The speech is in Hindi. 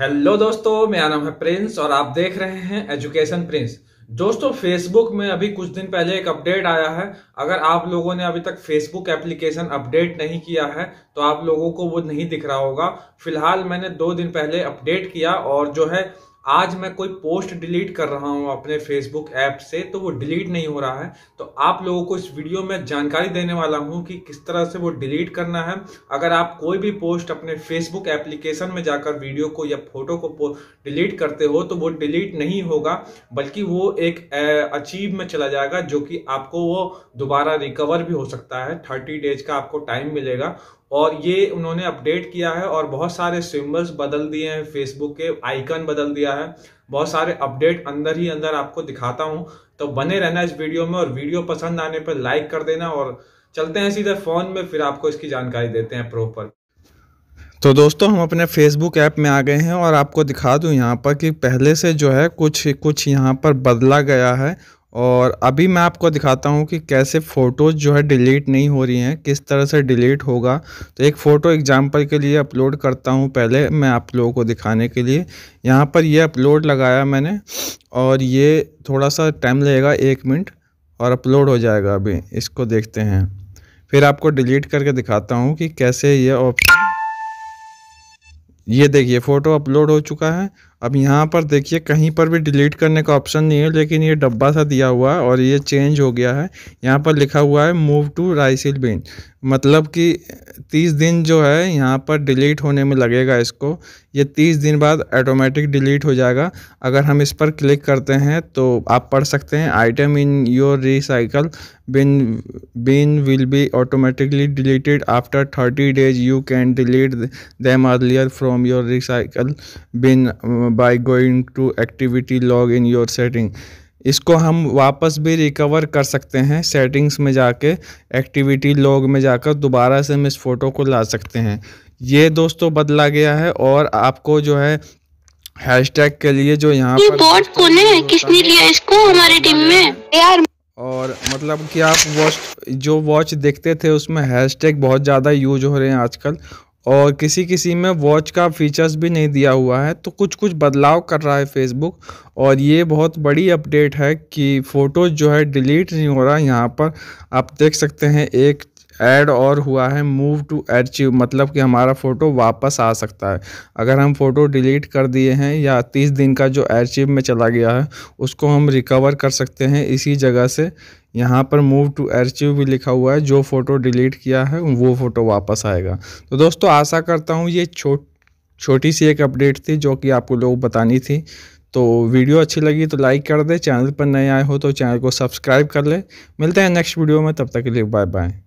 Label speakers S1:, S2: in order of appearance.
S1: हेलो दोस्तों मेरा नाम है प्रिंस और आप देख रहे हैं एजुकेशन प्रिंस दोस्तों फेसबुक में अभी कुछ दिन पहले एक अपडेट आया है अगर आप लोगों ने अभी तक फेसबुक एप्लीकेशन अपडेट नहीं किया है तो आप लोगों को वो नहीं दिख रहा होगा फिलहाल मैंने दो दिन पहले अपडेट किया और जो है आज मैं कोई पोस्ट डिलीट कर रहा हूँ अपने फेसबुक ऐप से तो वो डिलीट नहीं हो रहा है तो आप लोगों को इस वीडियो में जानकारी देने वाला हूँ कि किस तरह से वो डिलीट करना है अगर आप कोई भी पोस्ट अपने फेसबुक एप्लीकेशन में जाकर वीडियो को या फोटो को डिलीट करते हो तो वो डिलीट नहीं होगा बल्कि वो एक अचीव में चला जाएगा जो कि आपको वो दोबारा रिकवर भी हो सकता है थर्टी डेज का आपको टाइम मिलेगा और ये उन्होंने अपडेट किया है और बहुत सारे सिम्बल्स बदल दिए हैं फेसबुक के आइकन बदल दिया है बहुत सारे अपडेट अंदर ही अंदर आपको दिखाता हूँ तो बने रहना इस वीडियो में और वीडियो पसंद आने पर लाइक कर देना और चलते हैं सीधे फ़ोन में फिर आपको इसकी जानकारी देते हैं प्रॉपर तो दोस्तों हम अपने फेसबुक ऐप में आ गए हैं और आपको दिखा दूं यहाँ पर कि पहले से जो है कुछ कुछ यहाँ पर बदला गया है और अभी मैं आपको दिखाता हूँ कि कैसे फ़ोटोज़ जो है डिलीट नहीं हो रही हैं किस तरह से डिलीट होगा तो एक फ़ोटो एग्जांपल के लिए अपलोड करता हूँ पहले मैं आप लोगों को दिखाने के लिए यहाँ पर ये अपलोड लगाया मैंने और ये थोड़ा सा टाइम लगेगा एक मिनट और अपलोड हो जाएगा अभी इसको देखते हैं फिर आपको डिलीट करके दिखाता हूँ कि कैसे ये ऑप्शन ये देखिए फ़ोटो अपलोड हो चुका है अब यहाँ पर देखिए कहीं पर भी डिलीट करने का ऑप्शन नहीं है लेकिन ये डब्बा सा दिया हुआ है और ये चेंज हो गया है यहाँ पर लिखा हुआ है मूव टू राइसिल बिन मतलब कि तीस दिन जो है यहाँ पर डिलीट होने में लगेगा इसको ये तीस दिन बाद ऑटोमेटिक डिलीट हो जाएगा अगर हम इस पर क्लिक करते हैं तो आप पढ़ सकते हैं item in your recycle bin bin will be automatically deleted after thirty days you can delete them earlier from your recycle bin by going to activity log in your setting इसको हम वापस भी रिकवर कर सकते हैं सेटिंग्स में जाके एक्टिविटी लॉग में जाकर दोबारा से हम इस फ़ोटो को ला सकते हैं ये दोस्तों बदला गया है और आपको जो है हैशटैग के लिए जो यहाँ पर बॉट कौन है किसने लिया इसको हमारे टीम में यार और मतलब कि आप वॉच जो वॉच देखते थे उसमें हैशटैग बहुत ज़्यादा यूज हो रहे हैं आजकल और किसी किसी में वॉच का फीचर्स भी नहीं दिया हुआ है तो कुछ कुछ बदलाव कर रहा है फेसबुक और ये बहुत बड़ी अपडेट है कि फ़ोटोज़ जो है डिलीट नहीं हो रहा यहाँ पर आप देख सकते हैं एक ऐड और हुआ है मूव टू अचीव मतलब कि हमारा फ़ोटो वापस आ सकता है अगर हम फ़ोटो डिलीट कर दिए हैं या तीस दिन का जो अचीव में चला गया है उसको हम रिकवर कर सकते हैं इसी जगह से यहाँ पर मूव टू अचीव भी लिखा हुआ है जो फ़ोटो डिलीट किया है वो फ़ोटो वापस आएगा तो दोस्तों आशा करता हूँ ये छोट छोटी सी एक अपडेट थी जो कि आपको लोग बतानी थी तो वीडियो अच्छी लगी तो लाइक कर दे चैनल पर नए आए हो तो चैनल को सब्सक्राइब कर ले मिलते हैं नेक्स्ट वीडियो में तब तक के लिए बाय बाय